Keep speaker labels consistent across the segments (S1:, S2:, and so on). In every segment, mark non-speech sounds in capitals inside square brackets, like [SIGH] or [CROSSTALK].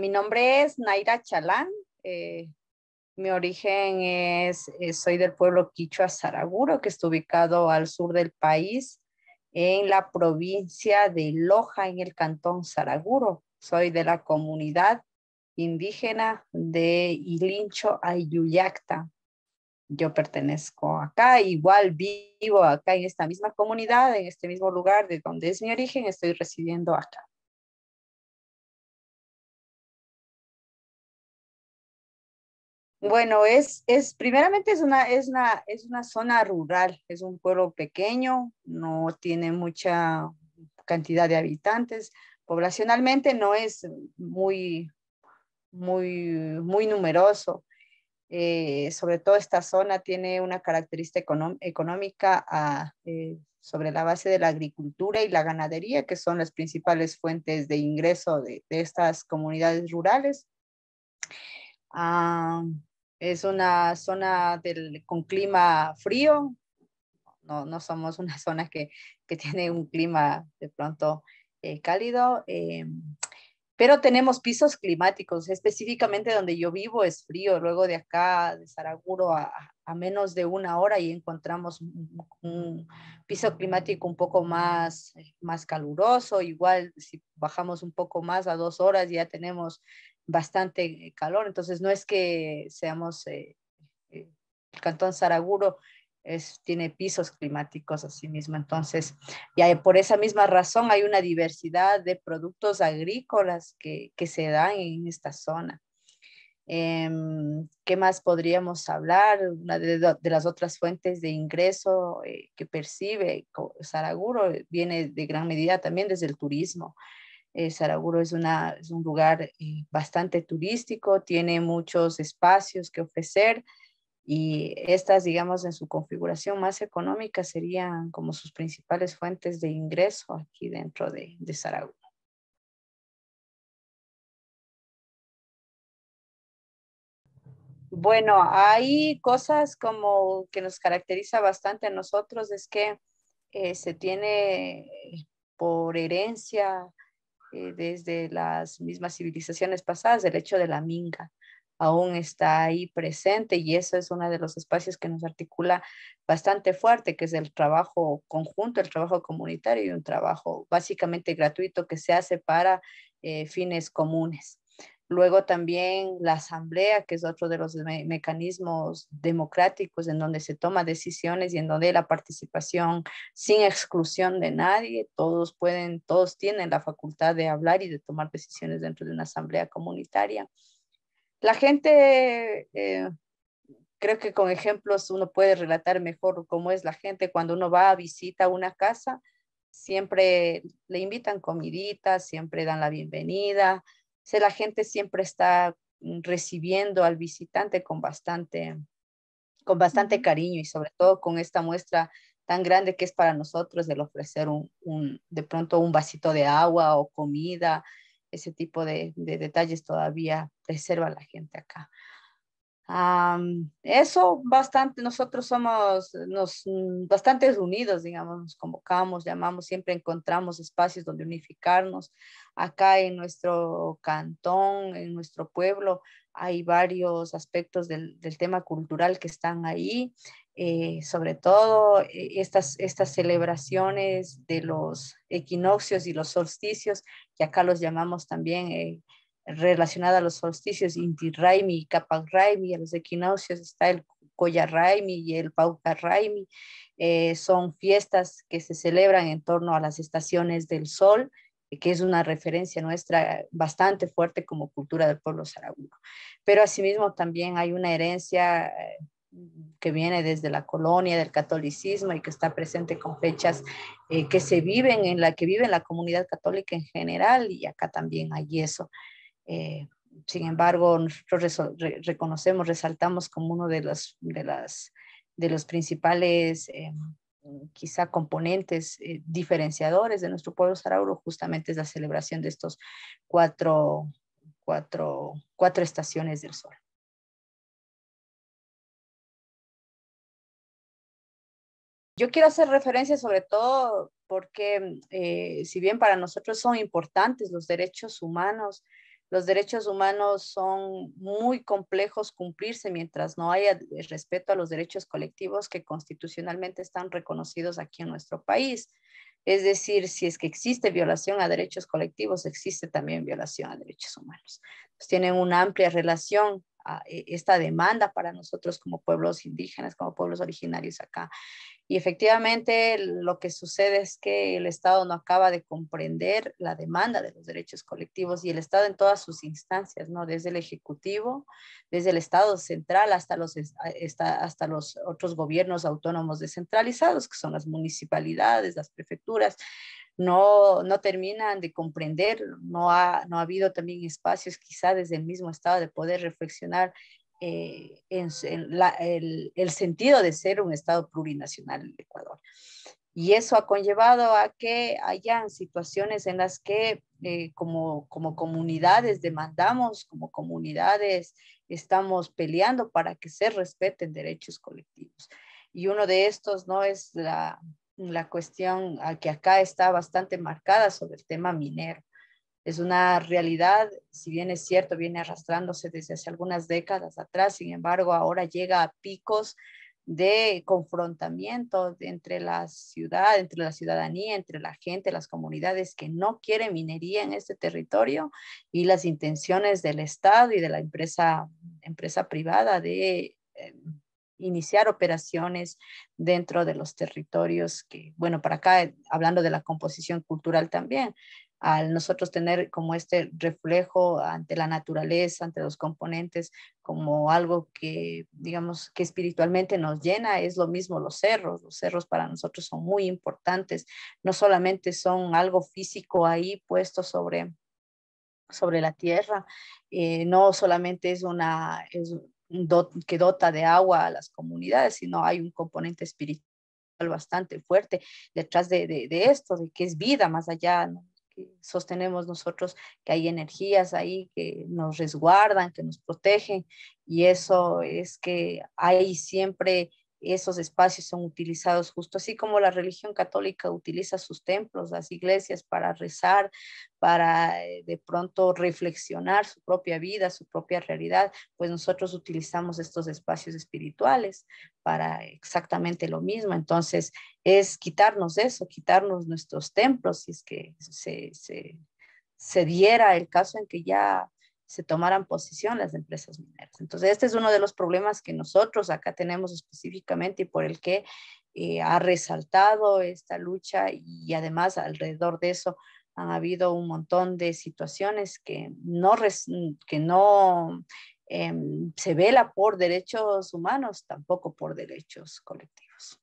S1: Mi nombre es Naira Chalán. Eh, mi origen es, eh, soy del pueblo Quichua Saraguro, que está ubicado al sur del país, en la provincia de Loja, en el cantón Saraguro. Soy de la comunidad indígena de Ilincho Ayuyacta. Yo pertenezco acá, igual vivo acá en esta misma comunidad, en este mismo lugar de donde es mi origen, estoy residiendo acá. Bueno, es, es primeramente es una, es, es una zona rural, es un pueblo pequeño, no tiene mucha cantidad de habitantes, poblacionalmente no es muy, muy, muy numeroso. Eh, sobre todo esta zona tiene una característica económica ah, eh, sobre la base de la agricultura y la ganadería, que son las principales fuentes de ingreso de, estas comunidades rurales. Ah, es una zona del, con clima frío. No, no somos una [LAUGHS] zona que, que tiene un clima de pronto eh, cálido, eh, pero tenemos pisos climáticos. Específicamente donde yo vivo es frío. Luego de acá, de Saraguro, a, a menos de una hora y encontramos un, piso climático un poco más, más caluroso. Igual si bajamos un poco más a dos horas ya tenemos bastante eh, calor, entonces no es que seamos, eh, eh, el Cantón Saraguro tiene pisos climáticos así mismo, entonces y por esa misma razón hay una diversidad de productos agrícolas que, se dan en esta zona. Em, ¿Qué más podríamos hablar? Una de, las otras fuentes de ingreso que percibe Saraguro viene de gran medida también desde el turismo. Eh, Saraguro es, un lugar eh, bastante turístico, tiene muchos espacios que ofrecer y estas, digamos, en su configuración más económica serían como sus principales fuentes de ingreso aquí dentro de, de Bueno, hay cosas como que nos caracteriza bastante a nosotros, es que eh, se tiene eh, por herencia eh, desde las mismas civilizaciones pasadas, el hecho de la minga aún está ahí presente y eso es uno de los espacios que nos articula bastante fuerte, que es el trabajo conjunto, el trabajo comunitario y un trabajo básicamente gratuito que se hace para eh, fines comunes. Luego también la asamblea, que es otro de los mecanismos democráticos en donde se toma decisiones y en donde la participación sin exclusión de nadie, todos pueden, todos tienen la facultad de hablar y de tomar decisiones dentro de una asamblea comunitaria. La gente, eh, creo que con ejemplos uno puede relatar mejor cómo es la gente cuando uno va a visita una casa, siempre le invitan comiditas, siempre dan la bienvenida, la gente siempre está mm, recibiendo al visitante con bastante, con bastante cariño y sobre todo con esta muestra tan grande que es para nosotros el ofrecer de pronto un vasito de agua o comida, ese tipo de, detalles todavía preserva la gente acá. eso bastante, nosotros somos nos, mm, bastante unidos, digamos, nos convocamos, llamamos, siempre encontramos espacios donde unificarnos acá en nuestro cantón, en nuestro pueblo, hay varios aspectos del, tema cultural que están ahí, eh, sobre todo eh, estas, celebraciones de los equinoccios y los solsticios, que acá los llamamos también... Eh, relacionada a los solsticios, Inti Raimi y Capac Raimi, a los equinoccios está el Koya Raimi y el Pauca Raimi. Eh, son fiestas que se celebran en torno a las estaciones del sol que es una referencia nuestra bastante fuerte como cultura del pueblo saharaui. Pero asimismo también hay una herencia eh, que viene desde la colonia del catolicismo y que está presente con fechas eh, que se viven en la que vive la comunidad católica en general y acá también hay eso. Eh, sin embargo, nosotros reconocemos, resaltamos como uno de los, de las, de los principales em, Mm, quizá componentes eh, diferenciadores de nuestro pueblo sarauro justamente es la celebración de estos cuatro, cuatro, cuatro estaciones del sol. Yo quiero hacer referencia sobre todo porque eh, si bien para nosotros son importantes los derechos humanos, los derechos humanos son muy complejos cumplirse mientras no haya respeto a los derechos colectivos que constitucionalmente están reconocidos aquí en nuestro país. Es decir, si es que existe violación a derechos colectivos, existe también violación a derechos humanos. Pues tienen una amplia relación eh, esta demanda para nosotros como pueblos indígenas, como pueblos originarios acá y efectivamente lo que sucede es que el Estado no acaba de comprender la demanda de los derechos colectivos y el Estado en todas sus instancias, ¿no? Desde el Ejecutivo, desde el Estado central hasta los, hasta los otros gobiernos autónomos descentralizados, que son las municipalidades, las prefecturas, no, no terminan de comprender, no no ha habido también espacios quizá desde el mismo Estado de poder reflexionar eh, en, el, sentido de ser un Estado plurinacional en Ecuador. Y eso ha conllevado a que hayan situaciones en las que eh, como, comunidades demandamos, como comunidades estamos peleando para que se respeten derechos colectivos. Y uno de estos no es la, cuestión que acá está bastante marcada sobre el tema minero. Es una realidad, si bien es cierto, viene arrastrándose desde hace algunas décadas atrás, sin embargo, ahora llega a picos de confrontamiento entre la ciudad, entre la ciudadanía, entre la gente, las comunidades que no quieren minería en este territorio y las intenciones del Estado y de la empresa, empresa privada de eh, iniciar operaciones dentro de los territorios que, bueno, para acá, eh, hablando de la composición cultural también, al nosotros tener como este reflejo ante la naturaleza, ante los componentes, como algo que, digamos, que espiritualmente nos llena, es lo mismo los cerros. Los cerros para nosotros son muy importantes. No solamente son algo físico ahí puesto sobre, sobre la tierra, eh, no solamente es una... que dota de agua a las comunidades, sino hay un componente espiritual bastante fuerte detrás de, esto, de que es vida más allá, ¿no? sostenemos nosotros, que hay energías ahí que nos resguardan, que nos protegen, y eso es que hay siempre esos espacios son utilizados justo así como la religión católica utiliza sus templos, las iglesias para rezar, para eh, de pronto reflexionar su propia vida, su propia realidad, pues nosotros utilizamos estos espacios espirituales para exactamente lo mismo. Entonces es quitarnos eso, quitarnos nuestros templos, si es que se, se, se diera el caso en que ya se tomaran posición las empresas mineras. Entonces, este es uno de los problemas que nosotros acá tenemos específicamente y por el que eh, ha resaltado esta lucha y además alrededor de eso han habido un montón de situaciones que no, que no em, se vela por derechos humanos, tampoco por derechos colectivos.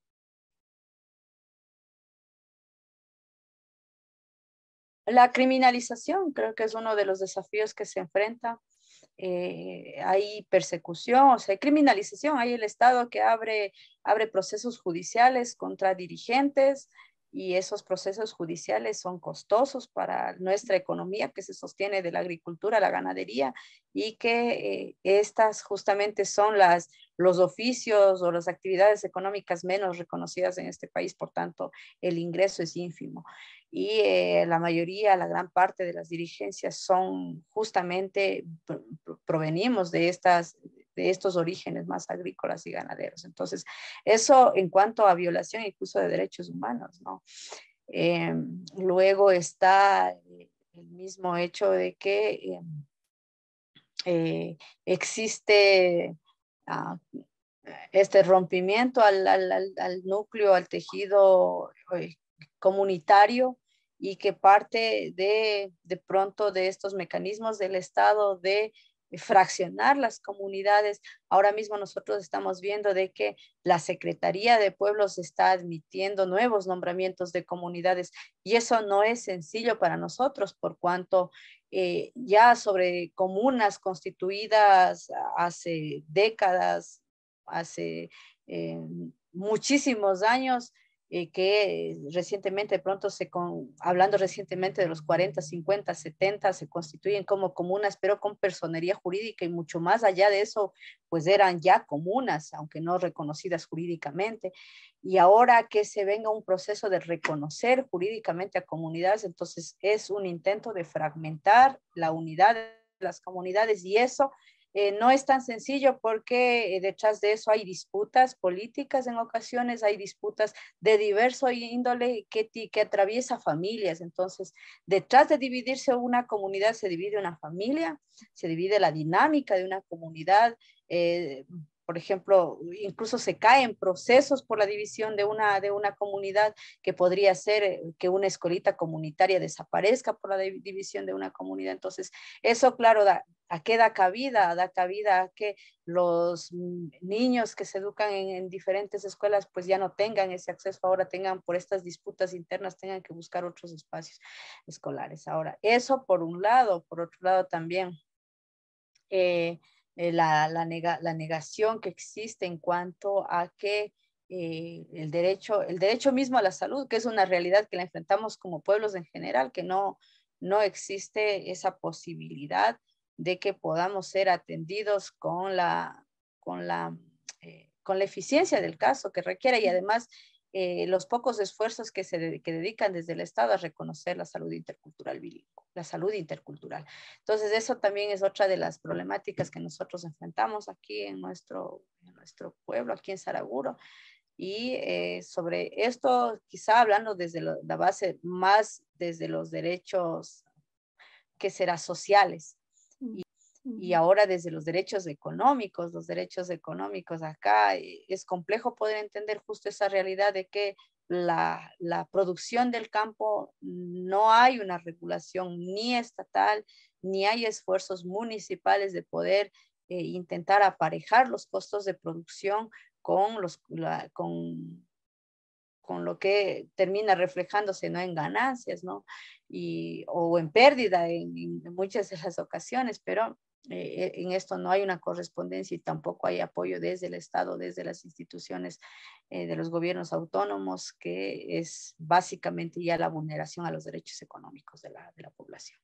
S1: La criminalización creo que es uno de los desafíos que se enfrenta. Eh, hay persecución, o sea, hay criminalización, hay el Estado que abre, abre procesos judiciales contra dirigentes, y esos procesos judiciales son costosos para nuestra economía que se sostiene de la agricultura, la ganadería y que eh, estas justamente son las, los oficios o las actividades económicas menos reconocidas en este país, por tanto el ingreso es ínfimo.
S2: Y eh,
S1: la mayoría, la gran parte de las dirigencias son justamente, provenimos de estas de estos orígenes más agrícolas y ganaderos. Entonces, eso en cuanto a violación y uso de derechos humanos, ¿no?
S2: Em,
S1: luego está el mismo hecho de que em, eh, existe ah, este rompimiento al, núcleo, al tejido eh, comunitario y que parte de pronto de estos mecanismos del Estado de eh, fraccionar las comunidades. Ahora mismo nosotros estamos viendo de que la Secretaría de Pueblos está admitiendo nuevos nombramientos de comunidades y eso no es sencillo para nosotros por cuanto eh, ya sobre comunas constituidas hace décadas, hace eh, muchísimos años, que eh, recientemente, de pronto, hablando recientemente de los 40, 50, 70, se constituyen como comunas, pero con personería jurídica y mucho más allá de eso, pues eran ya comunas, aunque no reconocidas jurídicamente. Y ahora que se venga un proceso de reconocer jurídicamente a comunidades, entonces es un intento de fragmentar la unidad de las comunidades y eso eh, no es tan sencillo porque eh, detrás de eso hay disputas políticas en ocasiones, hay disputas de diverso índole que, que atraviesa familias. Entonces, detrás de dividirse una comunidad, se divide una familia, se divide la dinámica de una comunidad. Eh, por ejemplo, incluso se caen procesos por la división de una, de una comunidad que podría ser eh, que una escolita comunitaria desaparezca por la división de una comunidad. Entonces, eso, claro, da, ¿a qué da cabida? Da cabida a que los mm, niños que se educan en, en, diferentes escuelas pues ya no tengan ese acceso, ahora tengan por estas disputas internas, tengan que buscar otros espacios escolares. Ahora, eso por un lado, por otro lado también. Eh, eh, la, negación que existe en cuanto a que eh, el, derecho, el derecho mismo a la salud, que es una realidad que la enfrentamos como pueblos en general, que no, no existe esa posibilidad de que podamos ser atendidos con la, con la, eh, con la eficiencia del caso que requiere y además eh, los pocos esfuerzos que se dedican desde el Estado a reconocer la salud intercultural bilingüe, la salud intercultural. Entonces, eso también es otra de las problemáticas que nosotros enfrentamos aquí en nuestro, pueblo, aquí en Saraguro. Y eh, sobre esto, quizá hablando desde la base más desde los derechos que será sociales, y ahora desde los derechos económicos, los derechos económicos acá, eh, es complejo poder entender justo esa realidad de que la, producción del campo no hay una regulación ni estatal, ni hay esfuerzos municipales de poder eh, intentar aparejar los costos de producción con, los, con, lo que termina reflejándose ¿no? en ganancias ¿no? y, o en pérdida en, en, muchas de las ocasiones, pero eh, en esto no hay una correspondencia y tampoco hay apoyo desde el Estado, desde las instituciones eh, de los gobiernos autónomos, que es básicamente ya la vulneración a los derechos económicos de la, de la población.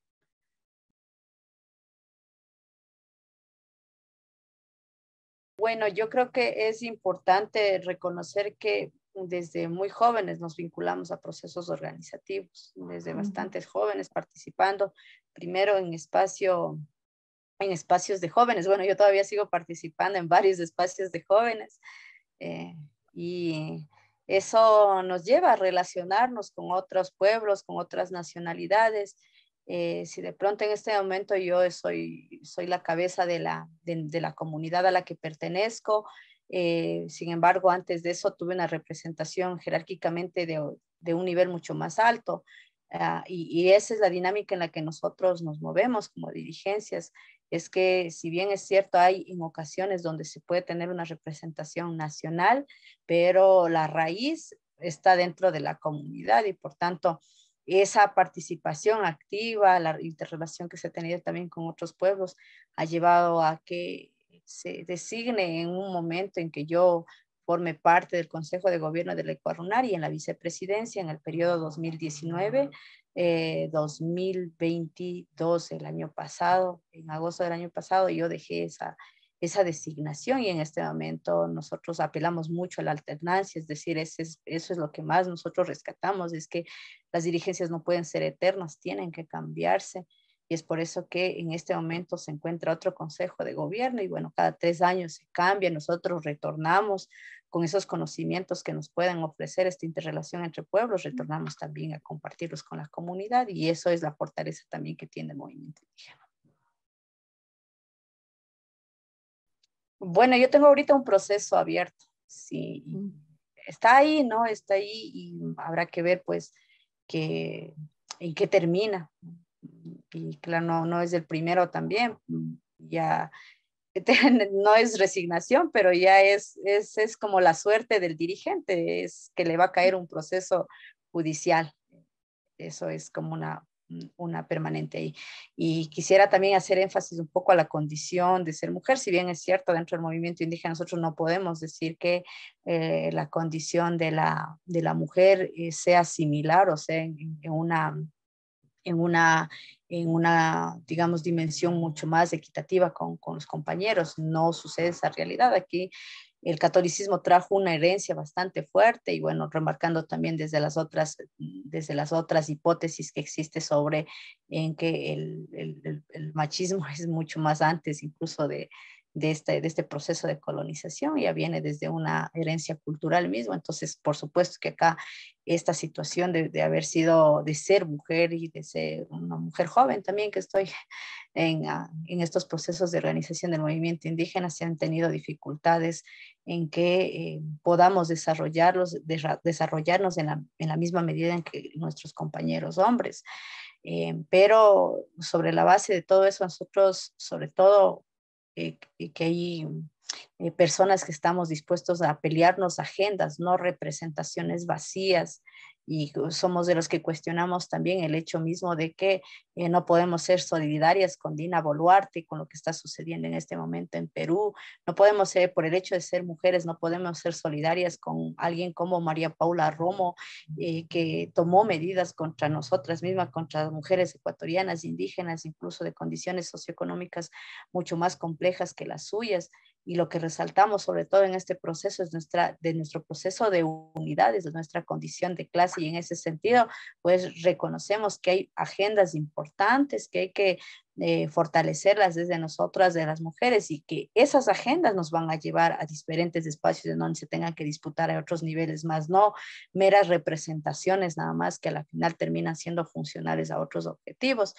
S1: Bueno, yo creo que es importante reconocer que desde muy jóvenes nos vinculamos a procesos organizativos, desde bastantes jóvenes participando, primero en espacio en espacios de jóvenes. Bueno, yo todavía sigo participando en varios espacios de jóvenes eh, y eso nos lleva a relacionarnos con otros pueblos, con otras nacionalidades. Eh, si de pronto en este momento yo soy, soy la cabeza de la, de, la comunidad a la que pertenezco, eh, sin embargo, antes de eso tuve una representación jerárquicamente de, de un nivel mucho más alto. Ah, y, y, esa es la dinámica en la que nosotros nos movemos como dirigencias es que si bien es cierto, hay en ocasiones donde se puede tener una representación nacional, pero la raíz está dentro de la comunidad y por tanto esa participación activa, la interrelación que se ha tenido también con otros pueblos, ha llevado a que se designe en un momento en que yo forme parte del Consejo de Gobierno del Ecuador y en la vicepresidencia en el periodo 2019 2022, eh, el año pasado, en agosto del año pasado, yo dejé esa, esa designación y en este momento nosotros apelamos mucho a la alternancia, es decir, ese eso es lo que más nosotros rescatamos, es que las dirigencias no pueden ser eternas, tienen que cambiarse y es por eso que en este momento se encuentra otro consejo de gobierno y bueno, cada tres años se cambia, nosotros retornamos con esos conocimientos que nos puedan ofrecer esta interrelación entre pueblos, retornamos también a compartirlos con la comunidad y eso es la fortaleza también que tiene el movimiento indígena. Bueno, yo tengo ahorita un proceso abierto, sí, mm. está ahí, ¿no? Está ahí y habrá que ver, pues, que, en qué termina. Y claro, no, no es el primero también, ya [LAUGHS] no es resignación, pero ya es, es, como la suerte del dirigente, es que le va a caer un proceso judicial. Eso es como una, una permanente Y quisiera también hacer énfasis un poco a la condición de ser mujer, si bien es cierto, dentro del movimiento indígena nosotros no podemos decir que eh, la condición de la, de la mujer eh, sea similar o sea en una en una en una, digamos, dimensión mucho más equitativa con, con los compañeros. No sucede esa realidad. Aquí el catolicismo trajo una herencia bastante fuerte y bueno, remarcando también desde las otras, desde las otras hipótesis que existe sobre en que el, el, el machismo [LAUGHS] es mucho más antes incluso de, este, de este, proceso de colonización, ya viene desde una herencia cultural mismo, entonces por supuesto que acá esta situación de, haber sido, de ser mujer y de ser una mujer joven también que estoy en, ah, estos procesos de organización del movimiento indígena, se han tenido dificultades en que eh, podamos desarrollarlos, desarrollarnos en la, misma medida en que nuestros compañeros hombres. Eh, pero sobre la base de todo eso, nosotros, sobre todo eh, que hay eh, personas que estamos dispuestos a pelearnos agendas, no representaciones vacías, y somos de los que cuestionamos también el hecho mismo de que eh, no podemos ser solidarias con Dina Boluarte, con lo que está sucediendo en este momento en Perú. No podemos ser, por el hecho de ser mujeres, no podemos ser solidarias con alguien como María Paula Romo, eh, que tomó medidas contra nosotras mismas, contra mujeres ecuatorianas, indígenas, incluso de condiciones socioeconómicas mucho más complejas que las suyas y lo que resaltamos sobre todo en este proceso es nuestra, de nuestro proceso de unidades, de nuestra condición de clase y en ese sentido, pues reconocemos que hay agendas importantes que hay que eh, fortalecerlas desde nosotras, de las mujeres, y que esas agendas nos van a llevar a diferentes espacios en donde se tengan que disputar a otros niveles más, no meras representaciones nada más que al final terminan siendo funcionales a otros objetivos.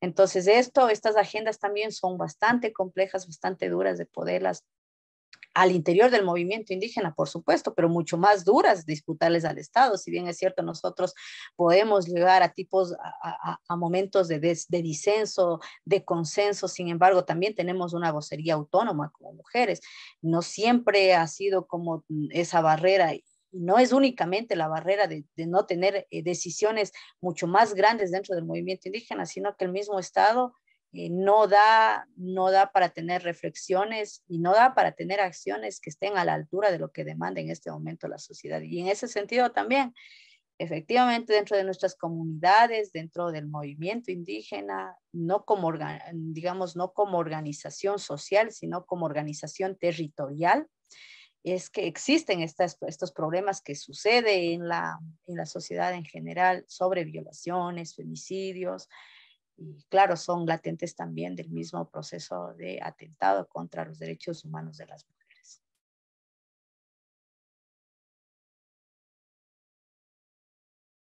S1: Entonces, esto, estas agendas también son bastante complejas, bastante duras de poderlas al interior del movimiento indígena, por supuesto, pero mucho más duras disputarles al Estado. Si bien es cierto, nosotros podemos llegar a tipos, a, momentos de, disenso, de consenso, sin embargo, también tenemos una vocería autónoma como mujeres. No siempre ha sido como mm, esa barrera. No es únicamente la barrera de no tener eh, decisiones mucho más grandes dentro del movimiento indígena, sino que el mismo Estado eh, no, da, para tener reflexiones y no da para tener acciones que estén a la altura de lo que demanda en este momento la sociedad. Y en ese sentido también, efectivamente, dentro de nuestras comunidades, dentro del movimiento indígena, no como, digamos, no como organización social, sino como organización territorial, es que existen estos problemas que suceden en la, en la sociedad en general sobre violaciones, femicidios, y claro, son latentes también del mismo proceso de atentado contra los derechos humanos de las mujeres.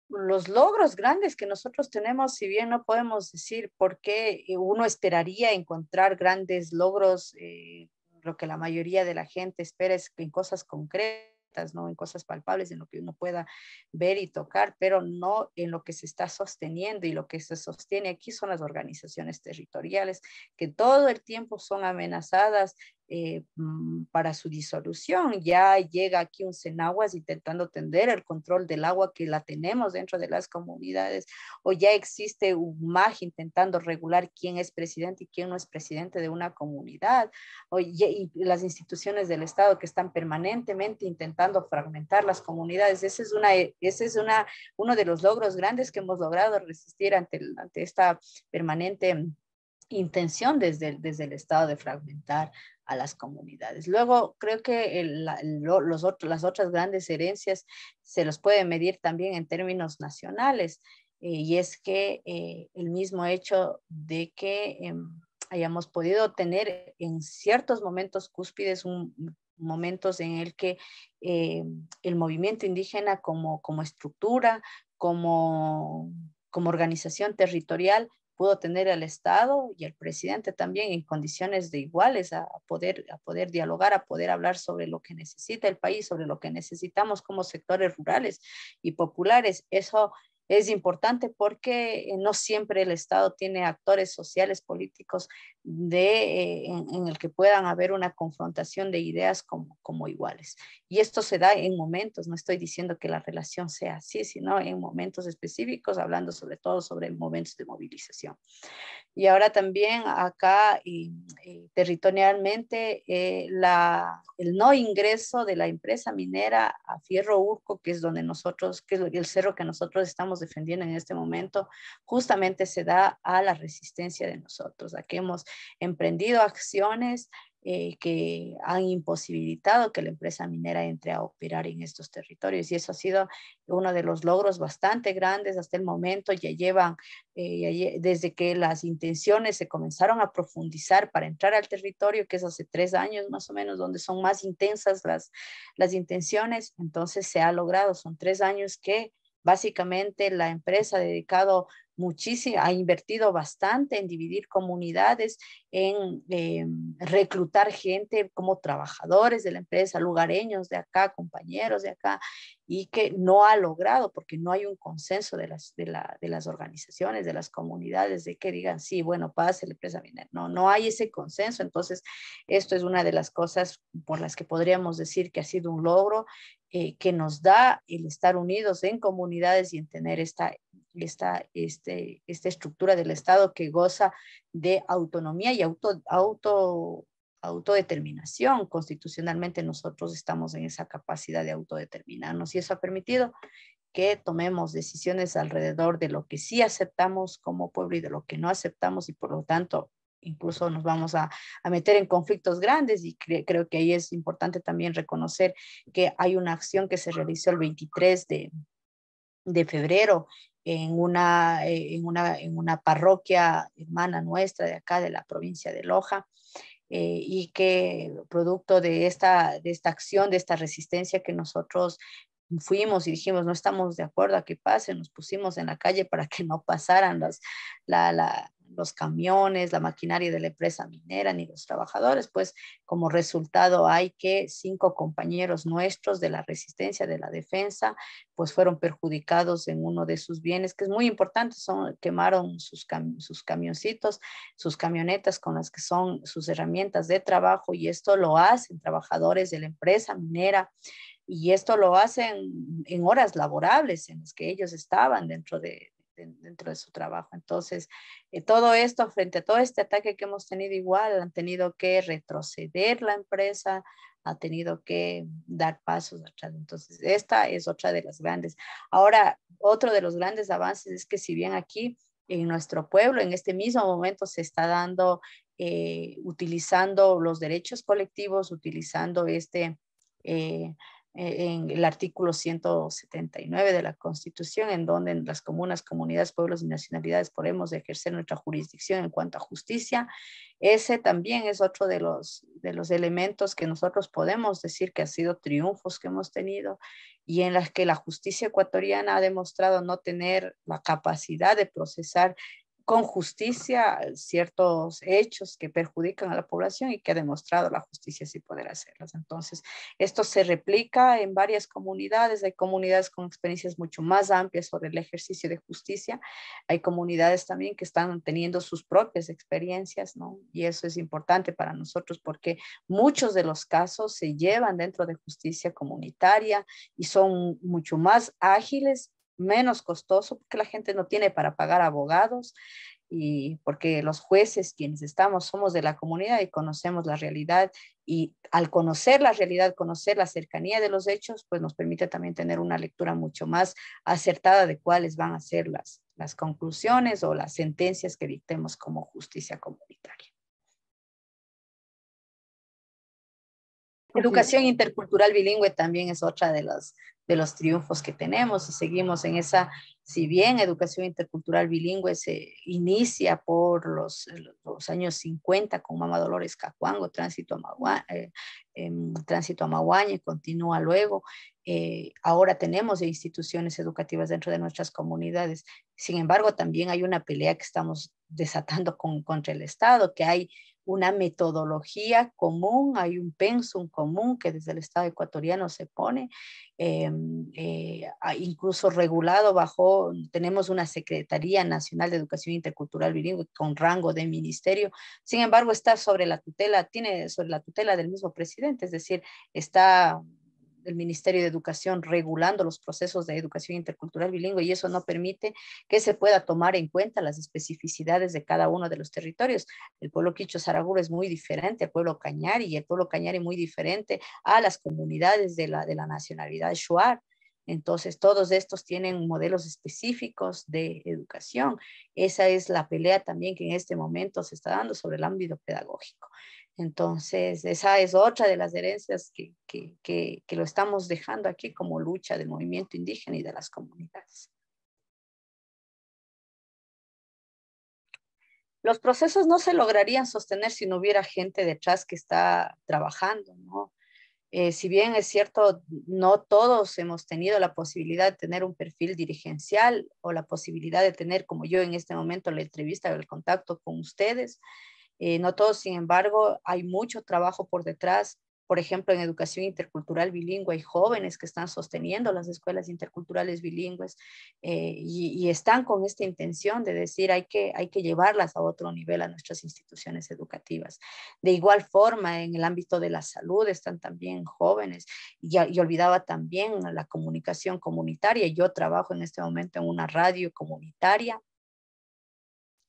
S1: Los logros grandes que nosotros tenemos, si bien no podemos decir por qué eh, uno esperaría encontrar grandes logros, eh, lo que la mayoría de la gente espera es en cosas concretas en cosas palpables, en lo que uno pueda ver y tocar, pero no en lo que se está sosteniendo y lo que se sostiene aquí son las organizaciones territoriales que todo el tiempo son amenazadas eh, mm, para su disolución. Ya llega aquí un Senaguas intentando tender el control del agua que la tenemos dentro de las comunidades, o ya existe un MAG intentando regular quién es presidente y quién no es presidente de una comunidad, o y las instituciones del Estado que están permanentemente intentando fragmentar las comunidades. Ese es, una, ese es una, uno de los logros grandes que hemos logrado resistir ante, ante esta permanente intención desde desde el Estado de fragmentar a las comunidades. Luego, creo que los las otras grandes herencias se los pueden medir también en términos nacionales, eh, y es que eh, el mismo hecho de que em, hayamos podido tener en ciertos momentos cúspides momentos en el que eh, el movimiento indígena como, estructura, como organización territorial pudo tener al Estado y al presidente también en condiciones de iguales a, poder, a poder dialogar, a poder hablar sobre lo que necesita el país, sobre lo que necesitamos como sectores rurales y populares. Eso es importante porque eh, no siempre el Estado tiene actores sociales, políticos, de, eh, en, el que puedan haber una confrontación de ideas como, como iguales. Y esto se da en momentos, no estoy diciendo que la relación sea así, sino en momentos específicos, hablando sobre todo sobre momentos de movilización. Y ahora también acá y, territorialmente eh, la, el no ingreso de la empresa minera a Fierro Urco, que es donde nosotros, que es el cerro que nosotros estamos defendiendo en este momento justamente se da a la resistencia de nosotros, a que hemos emprendido acciones eh, que han imposibilitado que la empresa minera entre a operar en estos territorios. Y eso ha sido uno de los logros bastante grandes hasta el momento. Ya llevan, eh, desde que las intenciones se comenzaron a profundizar para entrar al territorio, que es hace tres años más o menos, donde son más intensas las, las intenciones, entonces se ha logrado. Son tres años que básicamente la empresa ha dedicado muchísimo, ha invertido bastante en dividir comunidades, en eh, reclutar gente como trabajadores de la empresa, lugareños de acá, compañeros de acá, y que no ha logrado porque no hay un consenso de las, de, las organizaciones, de las comunidades, de que digan, sí, bueno, pase la empresa No, no hay ese consenso. Entonces, esto es una de las cosas por las que podríamos decir que ha sido un logro eh, que nos da el estar unidos en comunidades y en tener esta, esta, este, esta estructura del Estado que goza de autonomía y auto, auto, autodeterminación. Constitucionalmente nosotros estamos en esa capacidad de autodeterminarnos y eso ha permitido que tomemos decisiones alrededor de lo que sí aceptamos como pueblo y de lo que no aceptamos y por lo tanto incluso nos vamos a, a meter en conflictos grandes y creo que ahí es importante también reconocer que hay una acción que se realizó el 23 de, de febrero en una, eh, en una, en una parroquia hermana nuestra de acá, de la provincia de Loja. Eh, y que producto de esta, de esta acción, de esta resistencia que nosotros fuimos y dijimos, no estamos de acuerdo a que pase, nos pusimos en la calle para que no pasaran las, la, la, los camiones, la maquinaria de la empresa minera, ni los trabajadores, pues como resultado hay que cinco compañeros nuestros de la resistencia, de la defensa, pues fueron perjudicados en uno de sus bienes, que es muy importante, son, quemaron sus, sus camioncitos, sus camionetas con las que son sus herramientas de trabajo y esto lo hacen trabajadores de la empresa minera y esto lo hacen en horas laborables en las que ellos estaban dentro de, dentro de su trabajo. Entonces, eh, todo esto, frente a todo este ataque que hemos tenido igual, han tenido que retroceder la empresa, ha tenido que dar pasos atrás. Entonces, esta es otra de las grandes. Ahora, otro de los grandes avances es que si bien aquí en nuestro pueblo, en este mismo momento se está dando, eh, utilizando los derechos colectivos, utilizando este... Eh, e, en el artículo 179 de la Constitución, en donde en las comunas, comunidades, pueblos y nacionalidades podemos ejercer nuestra jurisdicción en cuanto a justicia. Ese también es otro de los, de los elementos que nosotros podemos decir que ha sido triunfos que hemos tenido y en las que la justicia ecuatoriana ha demostrado no tener la capacidad de procesar con justicia ciertos hechos que perjudican a la población y que ha demostrado la justicia sin poder hacerlas. Entonces, esto se replica en varias comunidades. Hay comunidades con experiencias mucho más amplias sobre el ejercicio de justicia. Hay comunidades también que están teniendo sus propias experiencias, ¿no? Y eso es importante para nosotros porque muchos de los casos se llevan dentro de justicia comunitaria y son mucho más ágiles menos costoso porque la gente no tiene para pagar abogados y porque los jueces quienes estamos somos de la comunidad y conocemos la realidad y al conocer la realidad, conocer la cercanía de los hechos, pues nos permite también tener una lectura mucho más acertada de cuáles van a ser las, las conclusiones o las sentencias que dictemos como justicia comunitaria. Educación intercultural bilingüe también es otra de los, de los triunfos que tenemos y seguimos en esa, si bien educación intercultural bilingüe se inicia por los, los años 50 con Mama Dolores Cacuango, Tránsito Amaguaña, eh, em, y continúa luego. Eh, ahora tenemos instituciones educativas dentro de nuestras comunidades. Sin embargo, también hay una pelea que estamos desatando con, contra el Estado, que hay una metodología común, hay un pensum común que desde el Estado ecuatoriano se pone, em, eh, incluso regulado bajo, tenemos una Secretaría Nacional de Educación Intercultural Bilingüe con rango de ministerio, sin embargo está sobre la tutela, tiene sobre la tutela del mismo presidente, es decir, está el Ministerio de Educación regulando los procesos de educación intercultural bilingüe y eso no permite que se pueda tomar en cuenta las especificidades de cada uno de los territorios. El pueblo quicho Saraguro es muy diferente al pueblo cañari y el pueblo cañari muy diferente a las comunidades de la, de la nacionalidad shuar. Entonces, todos estos tienen modelos específicos de educación. Esa es la pelea también que en este momento se está dando sobre el ámbito pedagógico. Entonces, esa es otra de las herencias que, lo estamos dejando aquí como lucha del movimiento indígena y de las comunidades. Los procesos no se lograrían sostener si no hubiera gente detrás que está trabajando, ¿no? Eh, si bien es cierto, no todos hemos tenido la posibilidad de tener un perfil dirigencial o la posibilidad de tener, como yo en este momento, la entrevista o el contacto con ustedes, eh, no todos, sin embargo, hay mucho trabajo por detrás. Por ejemplo, en educación intercultural bilingüe hay jóvenes que están sosteniendo las escuelas interculturales bilingües eh, y, están con esta intención de decir hay que, hay que llevarlas a otro nivel a nuestras instituciones educativas. De igual forma, en el ámbito de la salud están también jóvenes y olvidaba también la comunicación comunitaria. Yo trabajo en este momento en una radio comunitaria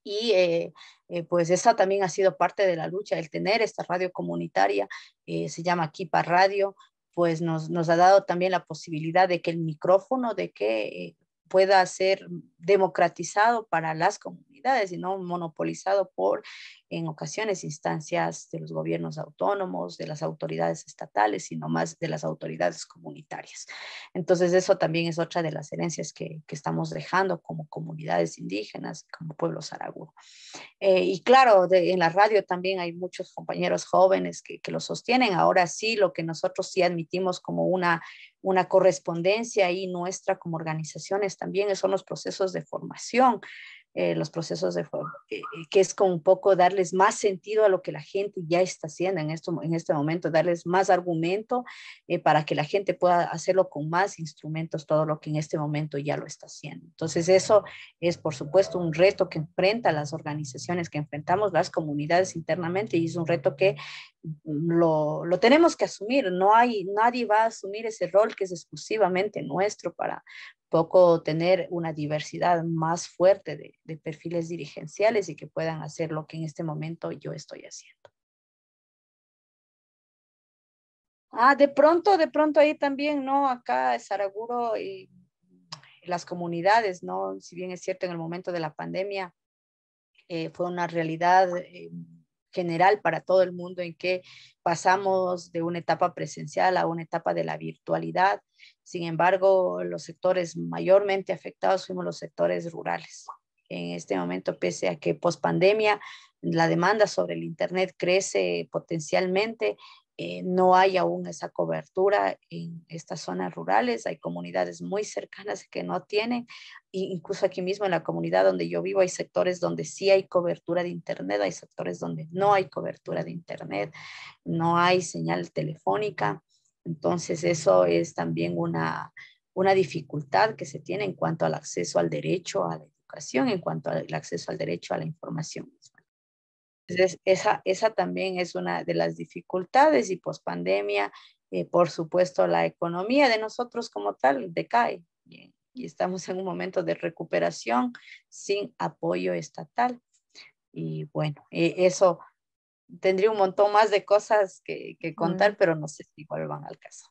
S1: y eh, eh, pues esa también ha sido parte de la lucha, el tener esta radio comunitaria, eh, se llama Kipa Radio, pues nos, nos, ha dado también la posibilidad de que el micrófono, de que pueda ser democratizado para las comunidades y no monopolizado por, en ocasiones, instancias de los gobiernos autónomos, de las autoridades estatales, sino más de las autoridades comunitarias. Entonces, eso también es otra de las herencias que, estamos dejando como comunidades indígenas, como pueblo saraguro. Eh, y claro, en la radio también hay muchos compañeros jóvenes que, que lo sostienen. Ahora sí, lo que nosotros sí admitimos como una una correspondencia y nuestra como organizaciones también, son los procesos de formación eh, los procesos de eh, que es con un poco darles más sentido a lo que la gente ya está haciendo en, esto, en este momento, darles más argumento eh, para que la gente pueda hacerlo con más instrumentos, todo lo que en este momento ya lo está haciendo. Entonces eso es por supuesto un reto que enfrenta las organizaciones, que enfrentamos las comunidades internamente y es un reto que mm, lo, lo tenemos que asumir, no hay, nadie va a asumir ese rol que es exclusivamente nuestro para, poco tener una diversidad más fuerte de, perfiles dirigenciales y que puedan hacer lo que en este momento yo estoy haciendo. Ah, de pronto, de pronto ahí también, ¿no? Acá Saraguro y las comunidades, ¿no? Si bien es cierto, en el momento de la pandemia eh, fue una realidad eh, general para todo el mundo en que pasamos de una etapa presencial a una etapa de la virtualidad. Sin embargo, los sectores mayormente afectados fuimos los sectores rurales. En este momento, pese a que post pandemia la demanda sobre el Internet crece potencialmente, eh, no hay aún esa cobertura en estas zonas rurales, hay comunidades muy cercanas que no tienen, incluso aquí mismo en la comunidad donde yo vivo hay sectores donde sí hay cobertura de Internet, hay sectores donde no hay cobertura de Internet, no hay señal telefónica, entonces eso es también una, una dificultad que se tiene en cuanto al acceso al derecho a la educación, en cuanto al acceso al derecho a la información misma esa, también es una de las dificultades y pospandemia, eh, por supuesto, la economía de nosotros como tal decae y, estamos en un momento de recuperación sin apoyo estatal. Y bueno, eh, eso tendría un montón más de cosas que, contar, pero no sé si vuelvan al caso.